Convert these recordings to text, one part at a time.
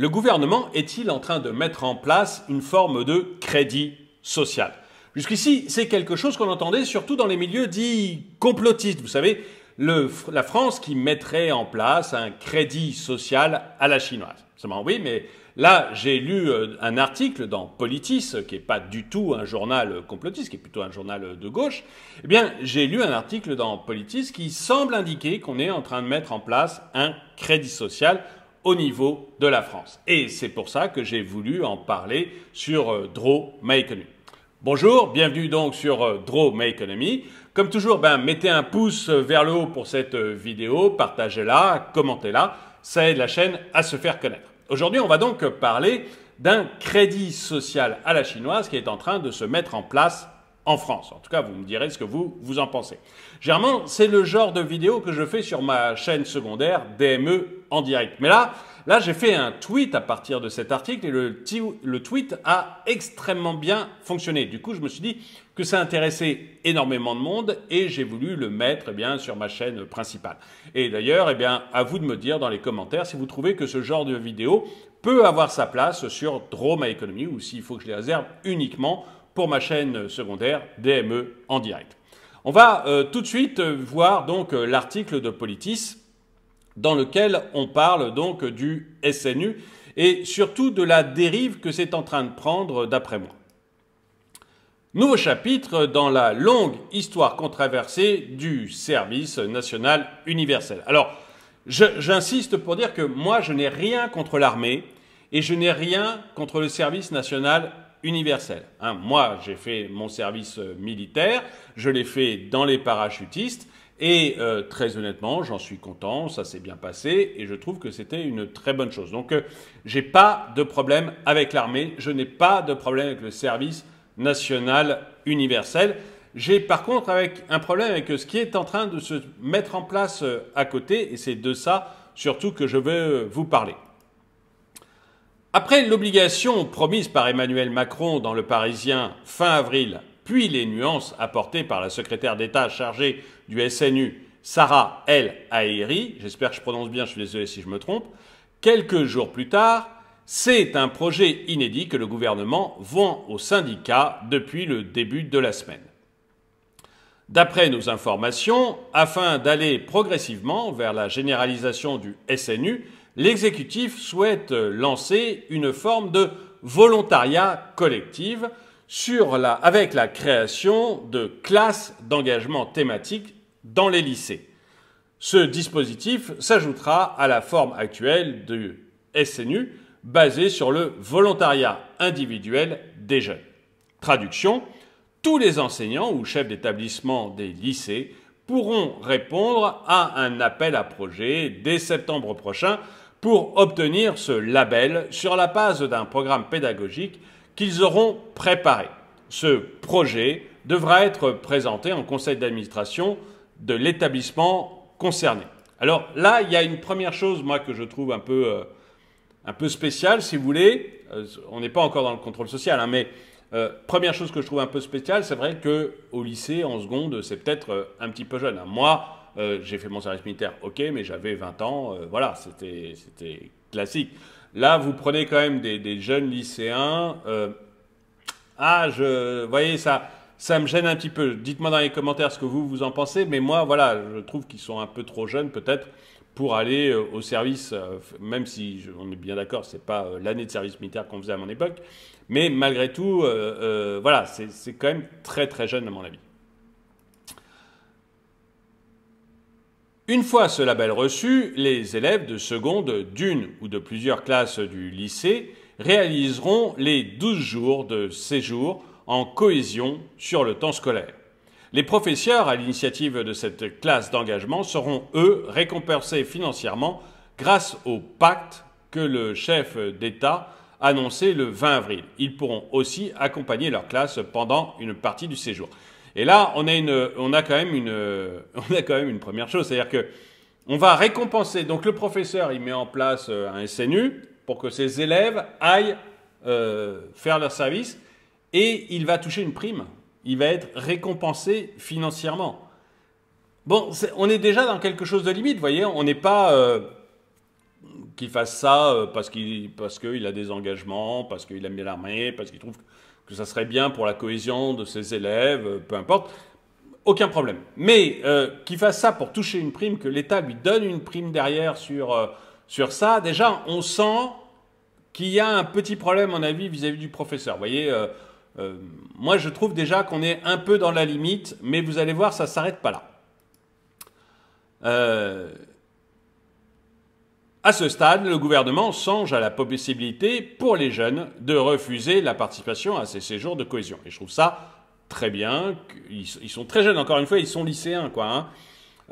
Le gouvernement est-il en train de mettre en place une forme de crédit social Jusqu'ici, c'est quelque chose qu'on entendait surtout dans les milieux dits complotistes. Vous savez, la France qui mettrait en place un crédit social à la chinoise. oui, mais là, j'ai lu euh, un article dans Politis, qui n'est pas du tout un journal complotiste, qui est plutôt un journal de gauche. Eh bien, j'ai lu un article dans Politis qui semble indiquer qu'on est en train de mettre en place un crédit social au niveau de la France. Et c'est pour ça que j'ai voulu en parler sur euh, Draw My Economy. Bonjour, bienvenue donc sur euh, Draw My Economy. Comme toujours, ben, mettez un pouce euh, vers le haut pour cette vidéo, partagez-la, commentez-la, ça aide la chaîne à se faire connaître. Aujourd'hui, on va donc parler d'un crédit social à la chinoise qui est en train de se mettre en place en France. En tout cas, vous me direz ce que vous, vous en pensez. Généralement, c'est le genre de vidéo que je fais sur ma chaîne secondaire DME en direct. Mais là, là, j'ai fait un tweet à partir de cet article et le, tweet a extrêmement bien fonctionné. Du coup, je me suis dit que ça intéressait énormément de monde et j'ai voulu le mettre eh bien sur ma chaîne principale. Et d'ailleurs, eh bien, à vous de me dire dans les commentaires si vous trouvez que ce genre de vidéo peut avoir sa place sur Droma Economy ou s'il faut que je les réserve uniquement pour ma chaîne secondaire DME en direct. On va euh, tout de suite euh, voir donc euh, l'article de Politis dans lequel on parle donc du SNU et surtout de la dérive que c'est en train de prendre d'après moi. Nouveau chapitre dans la longue histoire controversée du service national universel. Alors, j'insiste pour dire que moi, je n'ai rien contre l'armée et je n'ai rien contre le service national universel. Hein. moi, j'ai fait mon service euh, militaire, je l'ai fait dans les parachutistes, et euh, très honnêtement, j'en suis content, ça s'est bien passé, et je trouve que c'était une très bonne chose. Donc, je euh, j'ai pas de problème avec l'armée, je n'ai pas de problème avec le service national universel. J'ai par contre avec un problème avec ce qui est en train de se mettre en place à côté, et c'est de ça surtout que je veux vous parler. Après l'obligation promise par Emmanuel Macron dans Le Parisien fin avril, puis les nuances apportées par la secrétaire d'État chargée du SNU, Sarah El j'espère que je prononce bien, je suis désolé si je me trompe, quelques jours plus tard, c'est un projet inédit que le gouvernement vend aux syndicats depuis le début de la semaine. D'après nos informations, afin d'aller progressivement vers la généralisation du SNU, l'exécutif souhaite lancer une forme de volontariat collectif avec la création de classes d'engagement thématique dans les lycées. Ce dispositif s'ajoutera à la forme actuelle du SNU basée sur le volontariat individuel des jeunes. Traduction, tous les enseignants ou chefs d'établissement des lycées pourront répondre à un appel à projet dès septembre prochain pour obtenir ce label sur la base d'un programme pédagogique qu'ils auront préparé. Ce projet devra être présenté en conseil d'administration de l'établissement concerné. Alors là, il y a une première chose, moi, que je trouve un peu, euh, un peu spéciale, si vous voulez. Euh, on n'est pas encore dans le contrôle social, hein, mais euh, première chose que je trouve un peu spéciale, c'est vrai qu'au lycée, en seconde, c'est peut-être un petit peu jeune. Hein. Moi, euh, j'ai fait mon service militaire, ok, mais j'avais 20 ans, euh, voilà, c'était classique. Là, vous prenez quand même des, jeunes lycéens. Euh, ah, je, vous voyez, ça, ça me gêne un petit peu. Dites-moi dans les commentaires ce que vous, vous en pensez, mais moi, voilà, je trouve qu'ils sont un peu trop jeunes, peut-être, pour aller au service, même si on est bien d'accord, c'est pas l'année de service militaire qu'on faisait à mon époque, mais malgré tout, voilà, c'est quand même très très jeune à mon avis. Une fois ce label reçu, les élèves de seconde d'une ou de plusieurs classes du lycée réaliseront les 12 jours de séjour en cohésion sur le temps scolaire. Les professeurs, à l'initiative de cette classe d'engagement, seront, eux, récompensés financièrement grâce au pacte que le chef d'État annonçait le 20 avril. Ils pourront aussi accompagner leur classe pendant une partie du séjour. Et là, on a, une, on a, quand, même une, on a quand même une première chose, c'est-à-dire que on va récompenser. Donc le professeur, il met en place euh, un SNU pour que ses élèves aillent euh, faire leur service et il va toucher une prime. Il va être récompensé financièrement. Bon, on est déjà dans quelque chose de limite, vous voyez. On n'est pas euh, qu'il fasse ça parce qu'il parce a des engagements, parce qu'il aime l'armée, parce qu'il trouve que ça serait bien pour la cohésion de ses élèves, euh, peu importe, aucun problème. Mais euh, qu'il fasse ça pour toucher une prime, que l'État lui donne une prime derrière sur, euh, sur ça, déjà, on sent qu'il y a un petit problème, en avis, vis-à-vis du professeur. Vous voyez, moi, je trouve déjà qu'on est un peu dans la limite, mais vous allez voir, ça ne s'arrête pas là. À ce stade, le gouvernement songe à la possibilité pour les jeunes de refuser la participation à ces séjours de cohésion. Et je trouve ça très bien. Ils sont très jeunes, encore une fois, ils sont lycéens, hein.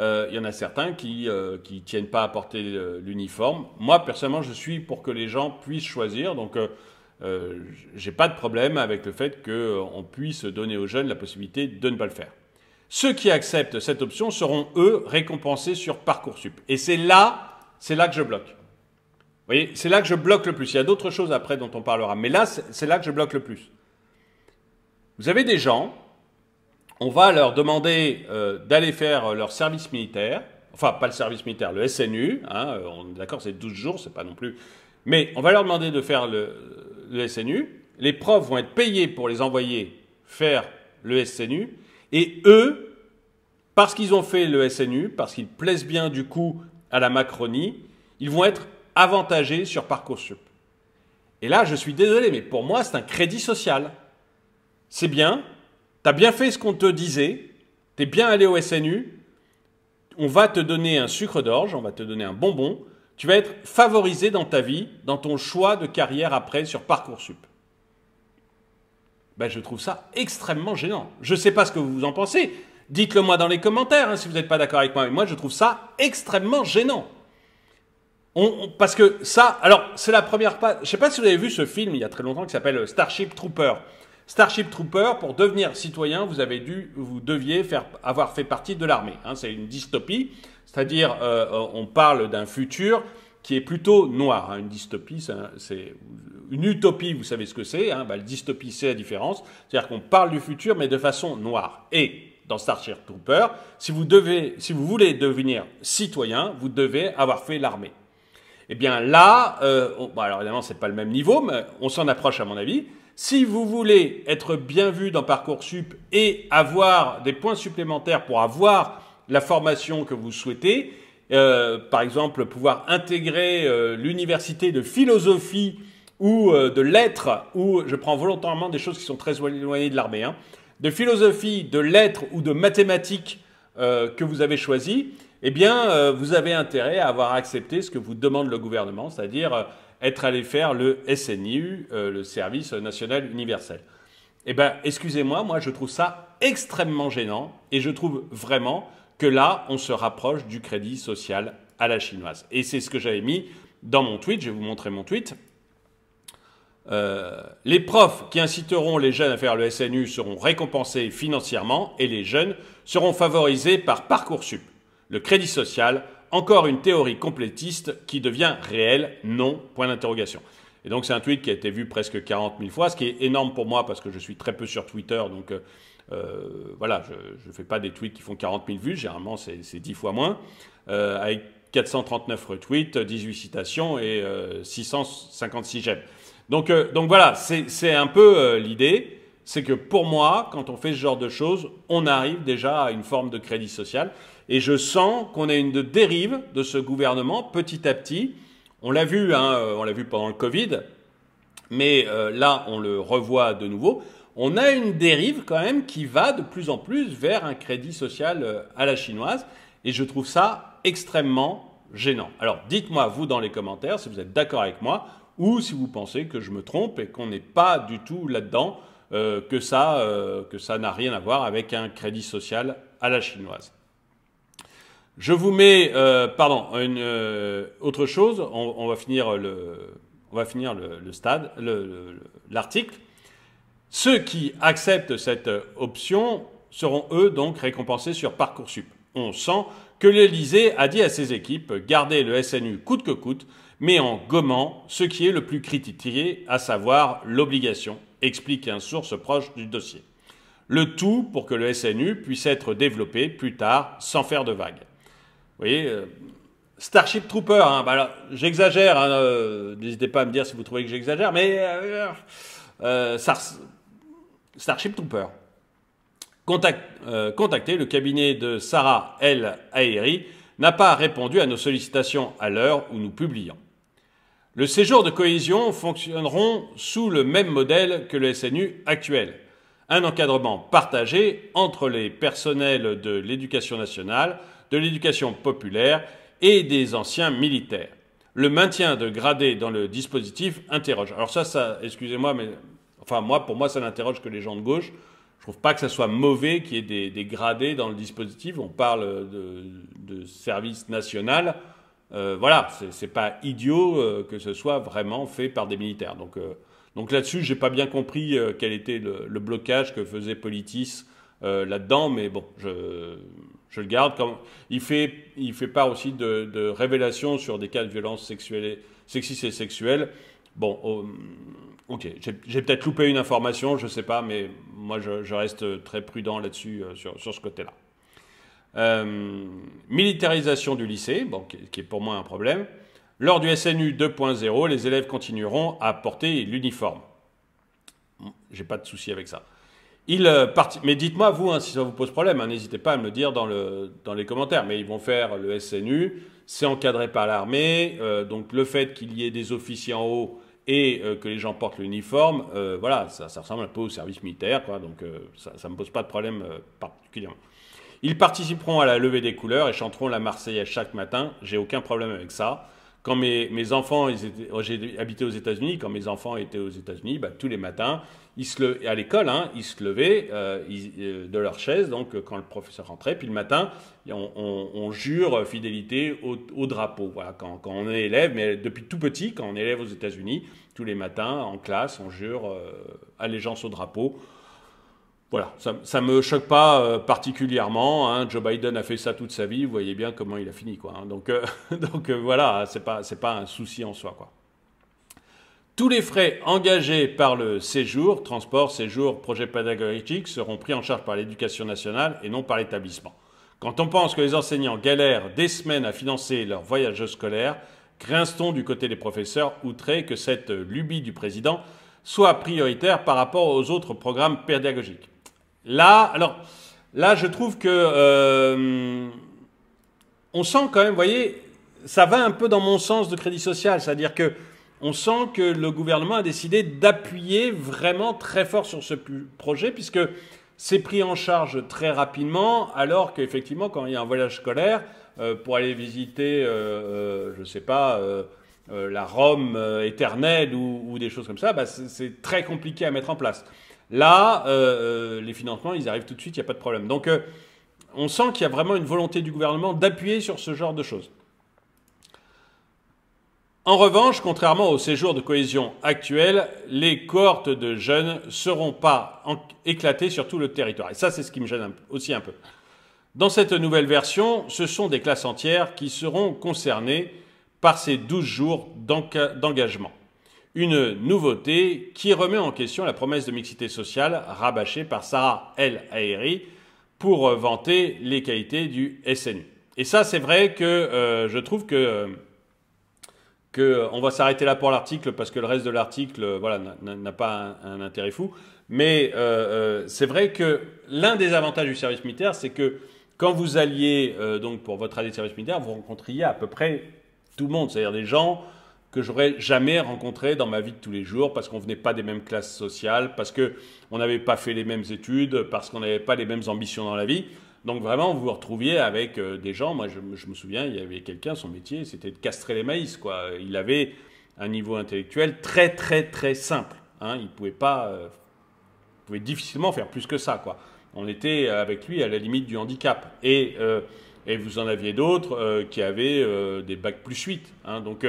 euh, il y en a certains qui ne euh, tiennent pas à porter euh, l'uniforme. Moi, personnellement, je suis pour que les gens puissent choisir. Donc, je n'ai pas de problème avec le fait qu'on puisse donner aux jeunes la possibilité de ne pas le faire. Ceux qui acceptent cette option seront, eux, récompensés sur Parcoursup. Et c'est là c'est là que je bloque. Vous voyez, c'est là que je bloque le plus. Il y a d'autres choses après dont on parlera, mais là, c'est là que je bloque le plus. Vous avez des gens, on va leur demander euh, d'aller faire euh, leur service militaire, enfin pas le service militaire, le SNU, hein, euh, on est d'accord, c'est 12 jours, c'est pas non plus. Mais on va leur demander de faire le, le SNU, les profs vont être payés pour les envoyer faire le SNU, et eux, parce qu'ils ont fait le SNU, parce qu'ils plaisent bien du coup à la Macronie, ils vont être avantagés sur Parcoursup. Et là, je suis désolé, mais pour moi, c'est un crédit social. C'est bien, tu as bien fait ce qu'on te disait, tu es bien allé au SNU, on va te donner un sucre d'orge, on va te donner un bonbon, tu vas être favorisé dans ta vie, dans ton choix de carrière après sur Parcoursup. Ben, je trouve ça extrêmement gênant. Je ne sais pas ce que vous en pensez. Dites-le moi dans les commentaires hein, si vous n'êtes pas d'accord avec moi. Mais moi, je trouve ça extrêmement gênant. parce que ça, alors c'est la première page. Je sais pas si vous avez vu ce film il y a très longtemps qui s'appelle euh, Starship Trooper. Starship Trooper, pour devenir citoyen, vous avez dû, vous deviez faire, avoir fait partie de l'armée. Hein. c'est une dystopie, c'est-à-dire euh, on parle d'un futur qui est plutôt noir. Hein. Une dystopie, c'est une utopie, vous savez ce que c'est. Hein. Bah, le dystopie, c'est la différence. C'est-à-dire qu'on parle du futur, mais de façon noire. Et dans Starship Trooper, si vous, devez, si vous voulez devenir citoyen, vous devez avoir fait l'armée. Eh bien là, euh, bon, alors évidemment, c'est pas le même niveau, mais on s'en approche à mon avis. Si vous voulez être bien vu dans Parcoursup et avoir des points supplémentaires pour avoir la formation que vous souhaitez, euh, par exemple pouvoir intégrer euh, l'université de philosophie ou euh, de lettres, ou je prends volontairement des choses qui sont très éloignées de l'armée, hein, de philosophie, de lettres ou de mathématiques euh, que vous avez choisi, eh bien, euh, vous avez intérêt à avoir accepté ce que vous demande le gouvernement, c'est-à-dire euh, être allé faire le SNU, le Service National Universel. Eh bien, excusez-moi, moi je trouve ça extrêmement gênant et je trouve vraiment que là, on se rapproche du crédit social à la chinoise. Et c'est ce que j'avais mis dans mon tweet, je vais vous montrer mon tweet. Euh, les profs qui inciteront les jeunes à faire le SNU seront récompensés financièrement et les jeunes seront favorisés par Parcoursup. Le crédit social, encore une théorie complétiste qui devient réelle, non, point d'interrogation. Et donc c'est un tweet qui a été vu presque 40 000 fois, ce qui est énorme pour moi parce que je suis très peu sur Twitter, donc euh, euh, voilà, je ne fais pas des tweets qui font 40 000 vues, généralement c'est 10 fois moins, avec 439 retweets, 18 citations et 656 j'aime. Donc, euh, donc voilà, c'est un peu euh, l'idée. C'est que pour moi, quand on fait ce genre de choses, on arrive déjà à une forme de crédit social. Et je sens qu'on a une dérive de ce gouvernement petit à petit. On l'a vu, hein, euh, l'a pendant le Covid, mais là, on le revoit de nouveau. On a une dérive quand même qui va de plus en plus vers un crédit social à la chinoise. Et je trouve ça extrêmement gênant. Alors dites-moi, vous, dans les commentaires, si vous êtes d'accord avec moi ou si vous pensez que je me trompe et qu'on n'est pas du tout là-dedans, euh, euh, que ça n'a rien à voir avec un crédit social à la chinoise. Je vous mets, euh, pardon, une autre chose. On, va finir le, on va finir le, stade, l'article. Ceux qui acceptent cette option seront eux donc récompensés sur parcoursup. On sent que l'Elysée a dit à ses équipes gardez le SNU coûte que coûte mais en gommant ce qui est le plus critiqué, à savoir l'obligation, explique un source proche du dossier. Le tout pour que le SNU puisse être développé plus tard sans faire de vagues. Vous voyez, euh, Starship Trooper, hein, bah j'exagère, hein, euh, n'hésitez pas à me dire si vous trouvez que j'exagère, mais euh, Starship Trooper. Contactez contacté, le cabinet de Sarah L. Aeri n'a pas répondu à nos sollicitations à l'heure où nous publions. Le séjour de cohésion fonctionneront sous le même modèle que le SNU actuel. Un encadrement partagé entre les personnels de l'éducation nationale, de l'éducation populaire et des anciens militaires. Le maintien de gradés dans le dispositif interroge. Alors ça, excusez-moi, mais enfin moi, pour moi, ça n'interroge que les gens de gauche. Je trouve pas que ça soit mauvais qu'il y ait des, gradés dans le dispositif. On parle de service national. Euh, voilà, voilà, n'est pas idiot euh, que ce soit vraiment fait par des militaires. Donc, euh, là-dessus, je n'ai pas bien compris quel était le, blocage que faisait Politis là-dedans, mais bon, je, le garde. Il, fait, il fait part aussi de, révélations sur des cas de violences sexistes et sexuelles. Bon, oh, mm, ok, j'ai peut-être loupé une information, je ne sais pas, mais moi je, reste très prudent là-dessus, sur ce côté-là. Euh, militarisation du lycée, qui est pour moi un problème. Lors du SNU 2.0, les élèves continueront à porter l'uniforme. Je J'ai pas de souci avec ça. Euh, mais dites-moi, vous, hein, si ça vous pose problème, hein, n'hésitez pas à me le dire dans, les commentaires. Mais ils vont faire le SNU, c'est encadré par l'armée, euh, donc le fait qu'il y ait des officiers en haut et que les gens portent l'uniforme, voilà, ça, ça, ressemble un peu au service militaire, quoi, donc ça ne me pose pas de problème particulièrement. Ils participeront à la levée des couleurs et chanteront la Marseillaise chaque matin. J'ai aucun problème avec ça. Quand mes, enfants, oh, j'ai habité aux États-Unis, quand mes enfants étaient aux États-Unis, bah, tous les matins, ils à l'école, hein, ils se levaient euh, euh, de leur chaise, donc euh, quand le professeur rentrait, puis le matin, on, jure fidélité au, drapeau. quand, on est élève, mais depuis tout petit, quand on est élève aux États-Unis, tous les matins en classe, on jure allégeance au drapeau. Voilà, ça ne me choque pas euh, particulièrement. Hein. Joe Biden a fait ça toute sa vie, vous voyez bien comment il a fini. Hein. Donc, euh, euh, voilà, ce n'est pas, un souci en soi. Quoi. Tous les frais engagés par le séjour, transport, séjour, projet pédagogique, seront pris en charge par l'éducation nationale et non par l'établissement. Quand on pense que les enseignants galèrent des semaines à financer leur voyage scolaire, grince-t-on du côté des professeurs outrés que cette lubie du président soit prioritaire par rapport aux autres programmes pédagogiques Là, alors, là, je trouve que euh, on sent quand même, vous voyez, ça va un peu dans mon sens de crédit social, c'est-à-dire que sent que le gouvernement a décidé d'appuyer vraiment très fort sur ce projet, puisque c'est pris en charge très rapidement, alors qu'effectivement, quand il y a un voyage scolaire, euh, pour aller visiter, euh, je ne sais pas, la Rome éternelle ou, des choses comme ça, bah, c'est très compliqué à mettre en place. Là, euh, euh, les financements, ils arrivent tout de suite, il n'y a pas de problème. Donc, euh, on sent qu'il y a vraiment une volonté du gouvernement d'appuyer sur ce genre de choses. En revanche, contrairement au séjour de cohésion actuel, les cohortes de jeunes ne seront pas éclatées sur tout le territoire. Et ça, c'est ce qui me gêne aussi un peu. Dans cette nouvelle version, ce sont des classes entières qui seront concernées par ces 12 jours d'engagement une nouveauté qui remet en question la promesse de mixité sociale rabâchée par Sarah El Haeri pour euh, vanter les qualités du SNU. Et ça, c'est vrai que euh, je trouve que, euh, on va s'arrêter là pour l'article parce que le reste de l'article, voilà, n'a pas un, intérêt fou. Mais c'est vrai que l'un des avantages du service militaire, c'est que quand vous alliez donc pour votre année de service militaire, vous rencontriez à peu près tout le monde, c'est-à-dire des gens que j'aurais jamais rencontré dans ma vie de tous les jours parce qu'on venait pas des mêmes classes sociales, parce que on n'avait pas fait les mêmes études, parce qu'on n'avait pas les mêmes ambitions dans la vie. Donc vraiment, vous vous retrouviez avec euh, des gens. Moi, je, me souviens, il y avait quelqu'un, son métier, c'était de castrer les maïs. Quoi. Il avait un niveau intellectuel très très très simple. Hein. Il pouvait pas, euh, pouvait difficilement faire plus que ça. Quoi. On était avec lui à la limite du handicap. Et, euh, et vous en aviez d'autres qui avaient des bacs plus 8. Hein. Donc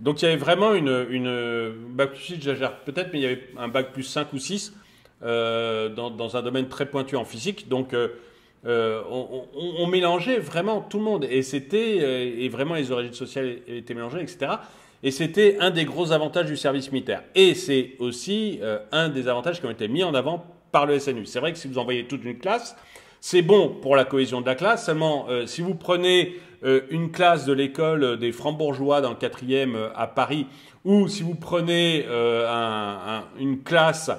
donc il y avait vraiment une, bac plus 6, peut-être, mais il y avait un bac plus 5 ou 6 euh, dans, un domaine très pointu en physique. Donc euh, euh, on, mélangeait vraiment tout le monde. Et c'était, et vraiment les origines sociales étaient mélangées, etc. Et c'était un des gros avantages du service militaire. Et c'est aussi un des avantages qui ont été mis en avant par le SNU. C'est vrai que si vous envoyez toute une classe, c'est bon pour la cohésion de la classe, seulement euh, si vous prenez euh, une classe de l'école euh, des Francs-Bourgeois dans le 4 à Paris, ou si vous prenez une classe,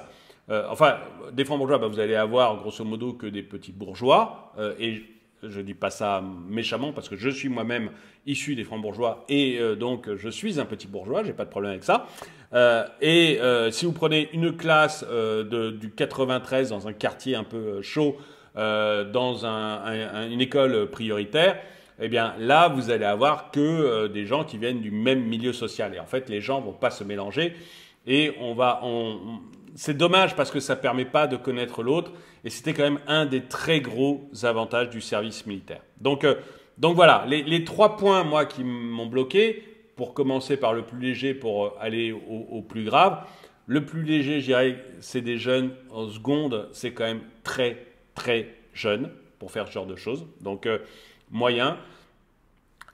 enfin, des Francs-Bourgeois, bah, vous allez avoir grosso modo que des petits bourgeois, et je ne dis pas ça méchamment parce que je suis moi-même issu des francs bourgeois et donc je suis un petit bourgeois, n'ai pas de problème avec ça. et si vous prenez une classe de, du 93 dans un quartier un peu chaud, euh, dans une école prioritaire, eh bien là, vous allez avoir que euh, des gens qui viennent du même milieu social. Et en fait, les gens vont pas se mélanger. Et on va, c'est dommage parce que ça ne permet pas de connaître l'autre. Et c'était quand même un des très gros avantages du service militaire. Donc, euh, donc voilà, les, trois points moi qui m'ont bloqué. Pour commencer par le plus léger, pour aller au, au plus grave. Le plus léger, je dirais, c'est des jeunes en seconde. C'est quand même très très jeune pour faire ce genre de choses. Donc, euh, moyen.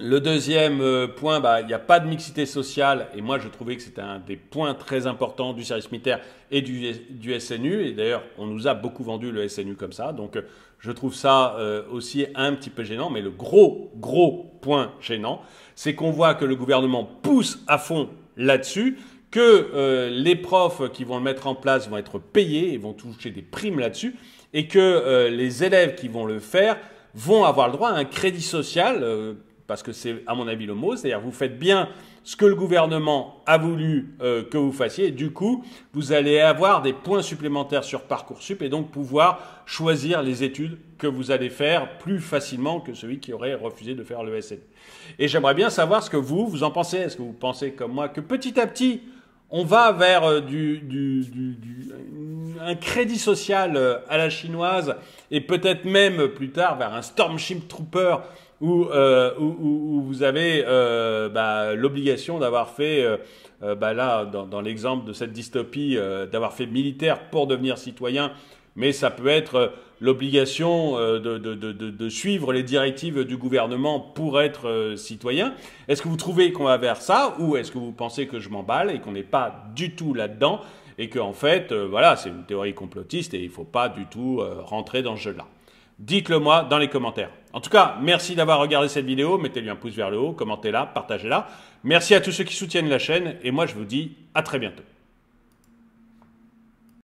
Le deuxième euh, point, bah, il n'y a pas de mixité sociale. Et moi, je trouvais que c'était un des points très importants du service militaire et du, SNU. Et d'ailleurs, on nous a beaucoup vendu le SNU comme ça. Donc, euh, je trouve ça aussi un petit peu gênant. Mais le gros, gros point gênant, c'est qu'on voit que le gouvernement pousse à fond là-dessus, que les profs qui vont le mettre en place vont être payés et vont toucher des primes là-dessus et que euh, les élèves qui vont le faire vont avoir le droit à un crédit social, euh, parce que c'est à mon avis le c'est-à-dire vous faites bien ce que le gouvernement a voulu euh, que vous fassiez, du coup, vous allez avoir des points supplémentaires sur Parcoursup et donc pouvoir choisir les études que vous allez faire plus facilement que celui qui aurait refusé de faire le SN. Et j'aimerais bien savoir ce que vous, vous en pensez. Est-ce que vous pensez comme moi que petit à petit, on va vers euh, un crédit social euh, à la chinoise et peut-être même plus tard vers un Stormship Trooper où, euh, vous avez bah, l'obligation d'avoir fait, bah, là, dans, dans l'exemple de cette dystopie, d'avoir fait militaire pour devenir citoyen mais ça peut être euh, l'obligation euh, de, suivre les directives du gouvernement pour être euh, citoyen. Est-ce que vous trouvez qu'on va vers ça ou est-ce que vous pensez que je m'emballe et qu'on n'est pas du tout là-dedans et qu'en fait, voilà, c'est une théorie complotiste et il ne faut pas du tout rentrer dans ce jeu-là Dites-le moi dans les commentaires. En tout cas, merci d'avoir regardé cette vidéo. Mettez-lui un pouce vers le haut, commentez-la, partagez-la. Merci à tous ceux qui soutiennent la chaîne et moi je vous dis à très bientôt.